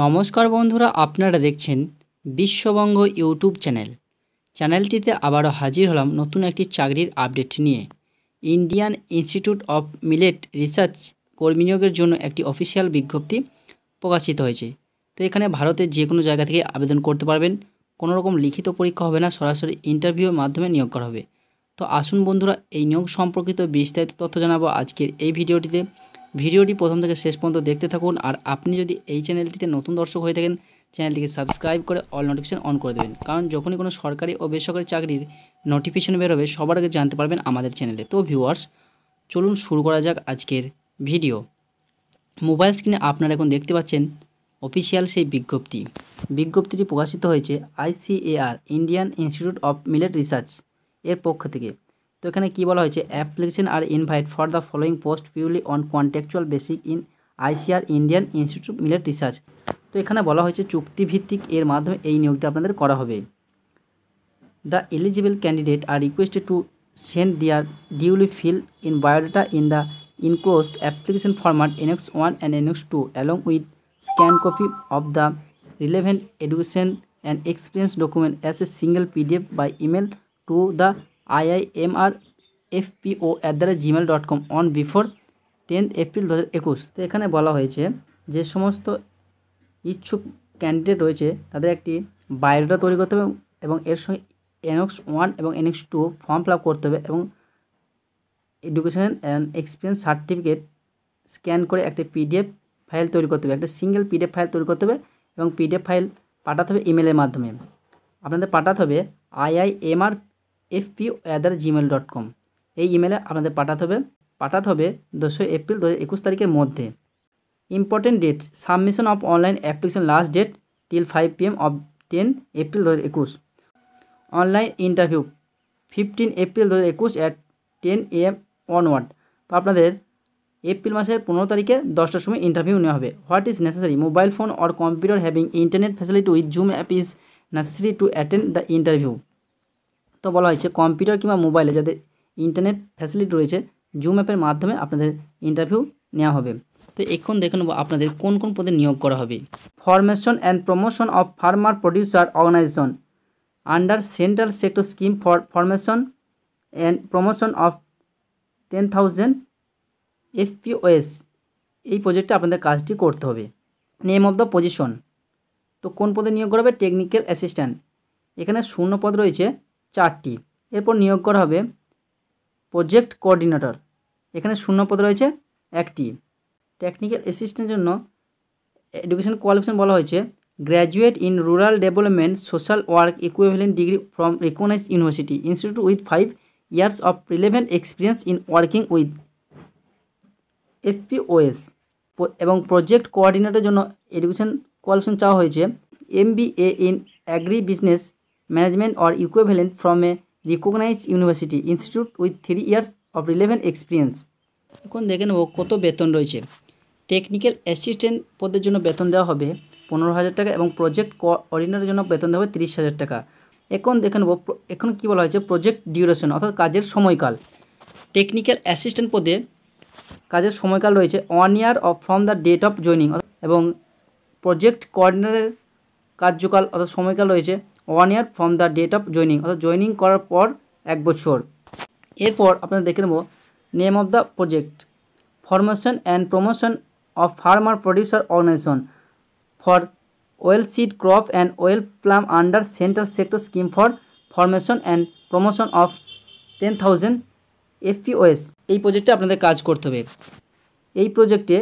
নমস্কার বন্ধুরা আপনারা দেখছেন বিশ্ববঙ্গ ইউটিউব চ্যানেল চ্যানেলটিতে আবারও হাজির হলাম নতুন একটি চাকরির আপডেট নিয়ে Indian Institute of millet research কর্মী নিয়োগের জন্য একটি অফিসিয়াল বিজ্ঞপ্তি প্রকাশিত হয়েছে তো এখানে ভারতের যে কোনো জায়গা থেকে আবেদন করতে পারবেন কোনো রকম লিখিত পরীক্ষা হবে না সরাসরি ইন্টারভিউর মাধ্যমে নিয়োগ করা হবে তো আসুন বন্ধুরা এই নিয়োগ সম্পর্কিত বিস্তারিত তথ্য জানাবো আজকের এই ভিডিওটিতে ভিডিওটি প্রথম থেকে শেষ পর্যন্ত দেখতে থাকুন আর আপনি যদি এই চ্যানেলটিতে নতুন দর্শক হয়ে থাকেন চ্যানেলটিকে সাবস্ক্রাইব করে অল নোটিফিকেশান অন করে দেবেন কারণ যখনই কোনো সরকারি ও বেসরকারি চাকরির নোটিফিকেশান বেরোবে সবার আগে জানতে পারবেন আমাদের চ্যানেলে তো ভিউয়ার্স চলুন শুরু করা যাক আজকের ভিডিও মোবাইল স্ক্রিনে আপনারা এখন দেখতে পাচ্ছেন অফিসিয়াল সেই বিজ্ঞপ্তি বিজ্ঞপ্তিটি প্রকাশিত হয়েছে ICAR Indian Institute of millet research এর পক্ষ থেকে তো এখানে কি বলা হয়েছে application are invited for the following post purely on contractual basis in ICAR Indian Institute millet research তো এখানে বলা হয়েছে চুক্তিভিত্তিক এর মাধ্যমে এই নিয়োগটা আপনাদের করা হবে the eligible candidate are requested to send their duly fill in biodata in the enclosed application format annex one and annex two along with scan copy of the relevant education and experience document as a single PDF by email to the IIMR FPO at the rate gmail dot com on before tenth April দু একুশ তো এখানে বলা হয়েছে যে সমস্ত ইচ্ছুক candidate রয়েছে তাদের একটি বায়োডাটা তৈরি করতে হবে এবং এর সঙ্গে এনএক্স ওয়ান এবং এনএক্স টু ফর্ম ফিল করতে হবে এবং education and experience certificate scan করে একটা পিডিএফ ফাইল তৈরি করতে হবে একটা সিঙ্গেল পিডিএফ ফাইল তৈরি করতে হবে এবং পিডিএফ ফাইল পাঠাতে হবে ইমেলের মাধ্যমে আপনাদের পাঠাতে হবে আইআইএমআর এফপি অ্যাদার জিমেল ডট কম এই ইমেলে আপনাদের পাঠাতে হবে পাঠাতে হবে দোসরা এপ্রিল দু একুশ তারিখের মধ্যে important dates submission of online application last date till five PM of ten April দু একুশ অনলাইন ইন্টারভিউ ফিফটিন এপ্রিল দু একুশ অ্যাট টেন এম অনওয়ার্ড তো আপনাদের এপ্রিল মাসের পনেরো তারিখে দশটার সময় ইন্টারভিউ নেওয়া হবে what is necessary mobile phone or computer having internet facility with zoom app is necessary to attend the interview তো বলা হয়েছে কম্পিউটার কিংবা মোবাইলে যাদের ইন্টারনেট ফ্যাসিলিটি রয়েছে জুম অ্যাপের মাধ্যমে আপনাদের ইন্টারভিউ নেওয়া হবে তো এখন দেখে নেব আপনাদের কোন কোন পদে নিয়োগ করা হবে formation and promotion of farmer producer organisation under central sector scheme for formation and promotion of ten thousand FPOs এই প্রজেক্টে আপনাদের কাজটি করতে হবে নেম অফ দ্য পজিশন তো কোন পদে নিয়োগ করা হবে টেকনিক্যাল অ্যাসিস্ট্যান্ট এখানে শূন্য পদ রয়েছে চারটি এরপর নিয়োগ করা হবে প্রজেক্ট কোঅর্ডিনেটর এখানে শূন্য পদ রয়েছে একটি টেকনিক্যাল অ্যাসিস্ট্যান্টের জন্য এডুকেশন কোয়ালিফিকেশন বলা হয়েছে graduate in rural development social work equivalent degree from recognise university institute with five years of relevant experience in working with FPOs এবং প্রজেক্ট কোঅর্ডিনেটরের জন্য এডুকেশন কোয়ালিফিকেশন চাওয়া হয়েছে M B A in agri business management or equivalent from a recognise university institute with three years of relevant experience এখন দেখে নেব কত বেতন রয়েছে টেকনিক্যাল অ্যাসিস্ট্যান্ট পদের জন্য বেতন দেওয়া হবে পনেরো হাজার টাকা এবং প্রজেক্ট কোঅর্ডিনেটরের জন্য বেতন দেওয়া হবে তিরিশ হাজার টাকা এখন দেখে নেব এখন কী বলা হয়েছে প্রজেক্ট ডিউরেশন অর্থাৎ কাজের সময়কাল টেকনিক্যাল অ্যাসিস্ট্যান্ট পদে কাজের সময়কাল রয়েছে one year of from the date of joining এবং প্রজেক্ট কোঅর্ডিনেটরের কার্যকাল অর্থাৎ সময়কাল রয়েছে one year from the date of joining অর্থাৎ জয়নিং করার পর এক বছর এরপর আপনারা দেখে নেব name of the project formation and promotion of farmer producer organisation for oil seed crop and oil palm under central sector scheme for formation and promotion of ten thousand FPOs এই প্রজেক্টে আপনাদের কাজ করতে হবে এই প্রজেক্টে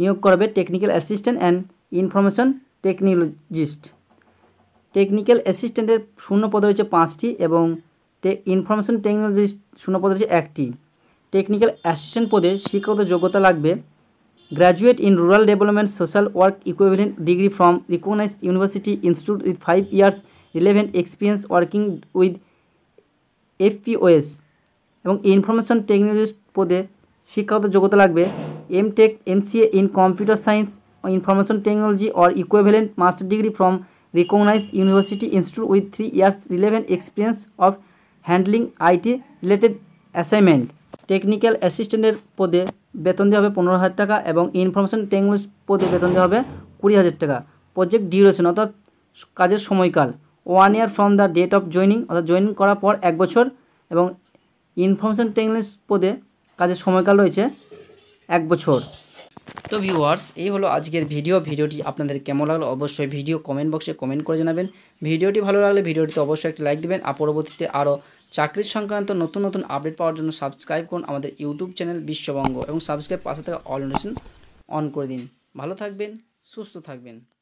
নিয়োগ করবে technical assistant and information technologist technical অ্যাসিস্ট্যান্টের শূন্য পদ রয়েছে পাঁচটি এবং ইনফরমেশন টেকনোলজি শূন্য পদ রয়েছে একটি টেকনিক্যাল অ্যাসিস্ট্যান্ট পদে শিক্ষাগত যোগ্যতা লাগবে graduate in rural development social work equivalent degree from recognise university institute with five years relevant experience working with FPOs এবং ইনফরমেশন টেকনোলজিস্ট পদে শিক্ষাগত যোগ্যতা লাগবে M tech MCA in computer science information technology or equivalent master degree from recognise university institute with three years relevant experience of handling IT related assignment technical অ্যাসিস্ট্যান্টের পদে বেতন দেওয়া হবে পনেরো হাজার টাকা এবং ইনফরমেশন টেকনোলজি পদে বেতন দেওয়া হবে কুড়ি হাজার টাকা প্রজেক্ট ডিউরেশন অর্থাৎ কাজের সময়কাল one year from the date of joining অর্থাৎ জয়নিং করার পর এক বছর এবং ইনফরমেশন টেকনোলজি পদে কাজের সময়কাল রয়েছে এক বছর তো ভিউয়ার্স এই হলো আজকের ভিডিও ভিডিওটি আপনাদের কেমন লাগলো অবশ্যই ভিডিও কমেন্ট বক্সে কমেন্ট করে জানাবেন ভিডিওটি ভালো লাগলে ভিডিওটিতে অবশ্যই একটি লাইক দেবেন আর পরবর্তীতে আরও চাকরির সংক্রান্ত নতুন নতুন আপডেট পাওয়ার জন্য সাবস্ক্রাইব করুন আমাদের ইউটিউব চ্যানেল বিশ্ববঙ্গ এবং সাবস্ক্রাইব পাশে থাকা অল নোটিফিকেশন অন করে দিন ভালো থাকবেন সুস্থ থাকবেন